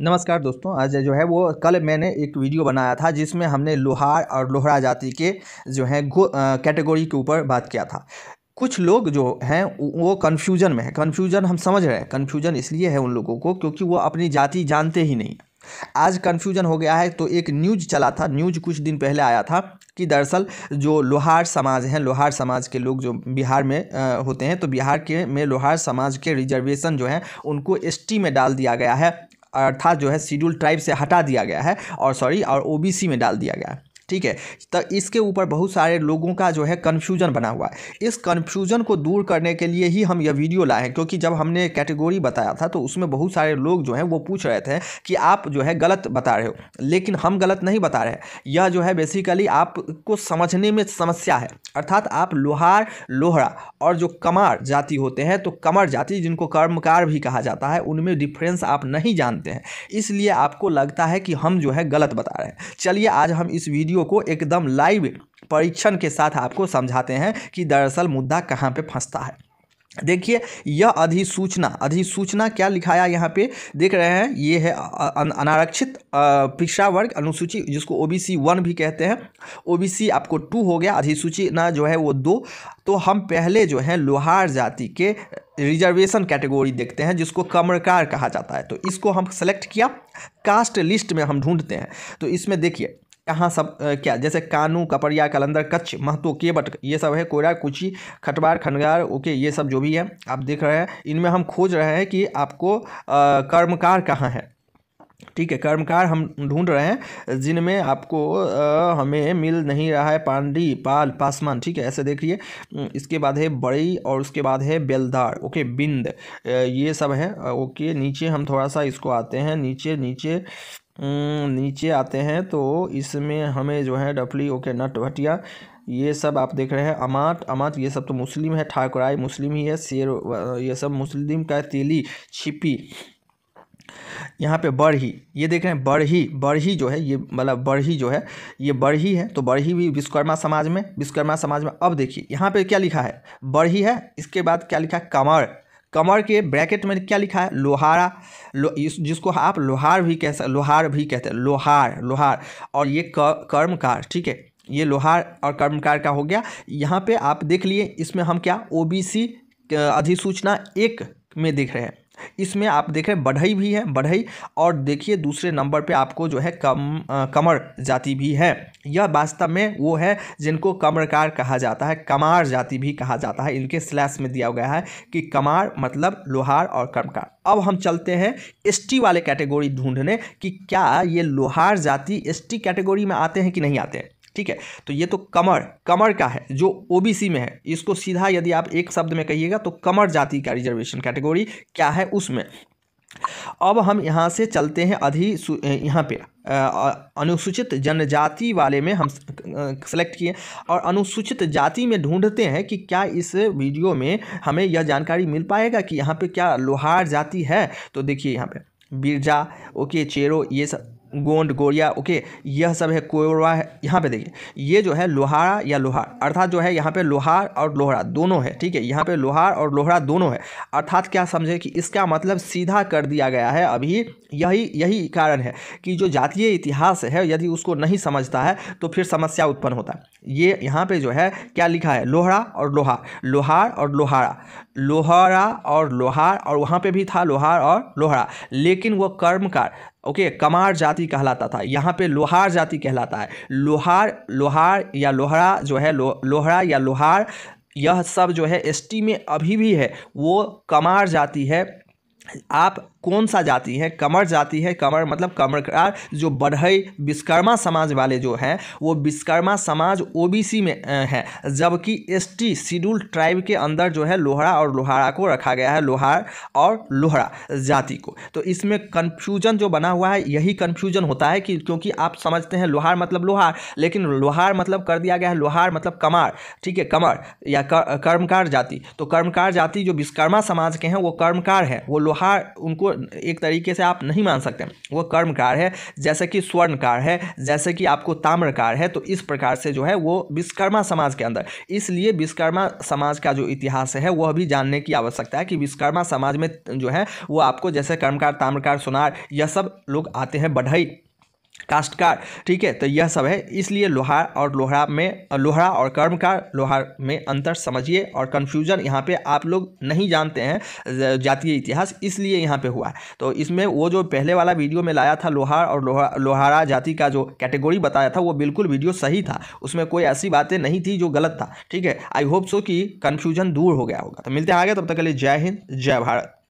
नमस्कार दोस्तों आज जो है वो कल मैंने एक वीडियो बनाया था जिसमें हमने लोहार और लोहरा जाति के जो है कैटेगरी के ऊपर बात किया था कुछ लोग जो हैं वो कन्फ्यूजन में है कन्फ्यूजन हम समझ रहे हैं कन्फ्यूजन इसलिए है उन लोगों को क्योंकि वो अपनी जाति जानते ही नहीं आज कन्फ्यूजन हो गया है तो एक न्यूज चला था न्यूज कुछ दिन पहले आया था कि दरअसल जो लोहार समाज हैं लोहार समाज के लोग जो बिहार में आ, होते हैं तो बिहार के में लोहार समाज के रिजर्वेशन जो हैं उनको एसटी में डाल दिया गया है अर्थात जो है शेड्यूल ट्राइब से हटा दिया गया है और सॉरी और ओ में डाल दिया गया है ठीक है तो इसके ऊपर बहुत सारे लोगों का जो है कन्फ्यूजन बना हुआ है इस कन्फ्यूजन को दूर करने के लिए ही हम यह वीडियो लाए हैं क्योंकि जब हमने कैटेगोरी बताया था तो उसमें बहुत सारे लोग जो हैं वो पूछ रहे थे कि आप जो है गलत बता रहे हो लेकिन हम गलत नहीं बता रहे यह जो है बेसिकली आपको समझने में समस्या है अर्थात आप लोहार लोहरा और जो कमार जाति होते हैं तो कमर जाति जिनको कर्मकार भी कहा जाता है उनमें डिफ्रेंस आप नहीं जानते हैं इसलिए आपको लगता है कि हम जो है गलत बता रहे हैं चलिए आज हम इस वीडियो वीडियो को एकदम लाइव परीक्षण के साथ आपको समझाते हैं कि दरअसल मुद्दा कहाँ पे फंसता है देखिए यह अधिसूचना अधिसूचना क्या लिखाया यहाँ पे देख रहे हैं ये है अनारक्षित पिछड़ा वर्ग अनुसूची जिसको ओबीसी वन भी कहते हैं ओबीसी आपको टू हो गया अधिसूचना जो है वो दो तो हम पहले जो है लोहार जाति के रिजर्वेशन कैटेगोरी देखते हैं जिसको कमरकार कहा जाता है तो इसको हम सेलेक्ट किया कास्ट लिस्ट में हम ढूंढते हैं तो इसमें देखिए यहाँ सब आ, क्या जैसे कानू कपड़िया कलंदर कच्छ महतो केबट ये सब है कोयरा कुची खटवार खनगार ओके ये सब जो भी है आप देख रहे हैं इनमें हम खोज रहे हैं कि आपको आ, कर्मकार कहाँ है ठीक है कर्मकार हम ढूंढ रहे हैं जिनमें आपको आ, हमें मिल नहीं रहा है पांडी पाल पासमान ठीक है ऐसे देखिए इसके बाद है बड़ी और उसके बाद है बेलदार ओके बिंद ये सब है ओके नीचे हम थोड़ा सा इसको आते हैं नीचे नीचे हम्म, नीचे आते हैं तो इसमें हमें जो है डफली ओके नट भटिया ये सब आप देख रहे हैं अमात अमात ये सब तो मुस्लिम है ठाकुराई मुस्लिम ही है शेर ये सब मुस्लिम का तेली छिपी यहाँ पे बढ़ी ये देख रहे हैं बढ़ी बढ़ी जो है ये मतलब बढ़ी जो है ये बढ़ी है तो बढ़ी भी विश्वकर्मा समाज में विश्वकर्मा समाज में अब देखिए यहाँ पे क्या लिखा है बढ़ी है इसके बाद क्या लिखा है कमर कमर के ब्रैकेट में क्या लिखा है लोहारा लो, जिसको आप लोहार भी कह सकते लोहार भी कहते हैं लोहार लोहार और ये कर्मकार ठीक है ये लोहार और कर्मकार का हो गया यहाँ पे आप देख लिए इसमें हम क्या ओबीसी अधिसूचना एक में देख रहे हैं इसमें आप देख रहे बढ़ई भी है बढ़ई और देखिए दूसरे नंबर पे आपको जो है कम आ, कमर जाति भी है यह वास्तव में वो है जिनको कमरकार कहा जाता है कमार जाति भी कहा जाता है इनके स्लैश में दिया गया है कि कमार मतलब लोहार और कमकार अब हम चलते हैं एसटी वाले कैटेगरी ढूंढने कि क्या ये लोहार जाति एसटी कैटेगरी में आते हैं कि नहीं आते हैं ठीक है तो ये तो कमर कमर का है जो ओबीसी में है इसको सीधा यदि आप एक शब्द में कहिएगा तो कमर जाति का रिजर्वेशन कैटेगोरी क्या है उसमें अब हम यहाँ से चलते हैं अधि यहाँ पे अनुसूचित जनजाति वाले में हम सेलेक्ट किए और अनुसूचित जाति में ढूंढते हैं कि क्या इस वीडियो में हमें यह जानकारी मिल पाएगा कि यहाँ पे क्या लोहार जाति है तो देखिए यहाँ पे बिरजा ओके चेरो ये सब गोंड गोरिया ओके यह सब है कोरवा है यहाँ पे देखिए ये जो है लोहारा या लोहार अर्थात जो है यहाँ पे लोहार और लोहरा दोनों है ठीक है यहाँ पे लोहार और लोहरा दोनों है अर्थात क्या समझे कि इसका मतलब सीधा कर दिया गया है अभी यही यही कारण है कि जो जातीय इतिहास है यदि उसको नहीं समझता है तो फिर समस्या उत्पन्न होता है ये यहाँ पे जो है क्या लिखा है लोहरा और लोहार लोहार और लोहारा लोहरा और लोहार और वहाँ पे भी था लोहार और लोहरा लेकिन वो कर्मकार ओके okay, कमार जाति कहलाता था यहाँ पे लोहार जाति कहलाता है लोहार लोहार या लोहरा जो है लो, लोहरा या लोहार यह सब जो है एसटी में अभी भी है वो कमार जाति है आप कौन सा जाति है कमर जाति है कमर मतलब कमर जो बढ़ई विश्वकर्मा समाज वाले जो हैं वो विश्वकर्मा समाज ओबीसी में है जबकि एसटी शेड्यूल ट्राइब के अंदर जो है लोहरा और लोहारा को रखा गया है लोहार और लोहरा जाति को तो इसमें कन्फ्यूजन जो बना हुआ है यही कन्फ्यूजन होता है कि क्योंकि आप समझते हैं लोहार मतलब लोहार लेकिन लोहार मतलब कर दिया गया है लोहार मतलब कमार ठीक है कमर या कर्मकार जाति तो कर्मकार जाति जो विश्वकर्मा समाज के हैं वो कर्मकार हैं वो लोहार व्यवहार उनको एक तरीके से आप नहीं मान सकते वो कर्मकार है जैसे कि स्वर्णकार है जैसे कि आपको ताम्रकार है तो इस प्रकार से जो है वो विश्वकर्मा समाज के अंदर इसलिए विश्वकर्मा समाज का जो इतिहास है वह भी जानने की आवश्यकता है कि विश्वकर्मा समाज में जो है वो आपको जैसे कर्मकार ताम्रकार सुनार यह सब लोग आते हैं बढ़ई काश्तकार ठीक है तो यह सब है इसलिए लोहार और लोहरा में लोहरा और कर्मकार लोहार में अंतर समझिए और कन्फ्यूजन यहाँ पे आप लोग नहीं जानते हैं जातीय इतिहास इसलिए यहाँ पे हुआ है तो इसमें वो जो पहले वाला वीडियो में लाया था लोहार और लोहा लोहारा जाति का जो कैटेगोरी बताया था वो बिल्कुल वीडियो सही था उसमें कोई ऐसी बातें नहीं थी जो गलत था ठीक है आई होप सो कि कन्फ्यूजन दूर हो गया होगा तो मिलते हैं आगे तब तक के लिए जय हिंद जय भारत